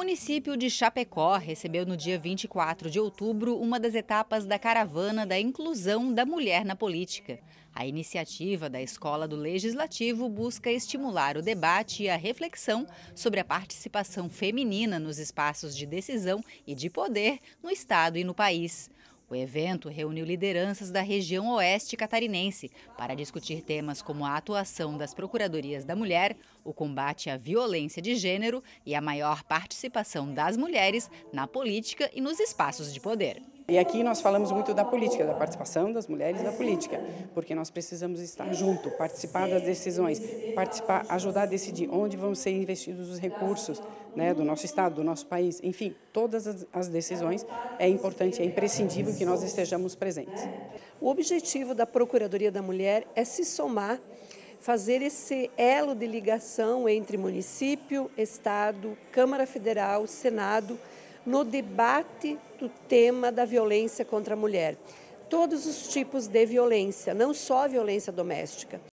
município de Chapecó recebeu no dia 24 de outubro uma das etapas da caravana da inclusão da mulher na política. A iniciativa da Escola do Legislativo busca estimular o debate e a reflexão sobre a participação feminina nos espaços de decisão e de poder no Estado e no país. O evento reuniu lideranças da região oeste catarinense para discutir temas como a atuação das procuradorias da mulher, o combate à violência de gênero e a maior participação das mulheres na política e nos espaços de poder. E aqui nós falamos muito da política, da participação das mulheres na política, porque nós precisamos estar junto, participar das decisões, participar, ajudar a decidir onde vão ser investidos os recursos né, do nosso Estado, do nosso país, enfim, todas as decisões é importante, é imprescindível que nós estejamos presentes. O objetivo da Procuradoria da Mulher é se somar fazer esse elo de ligação entre município, Estado, Câmara Federal, Senado, no debate do tema da violência contra a mulher. Todos os tipos de violência, não só a violência doméstica.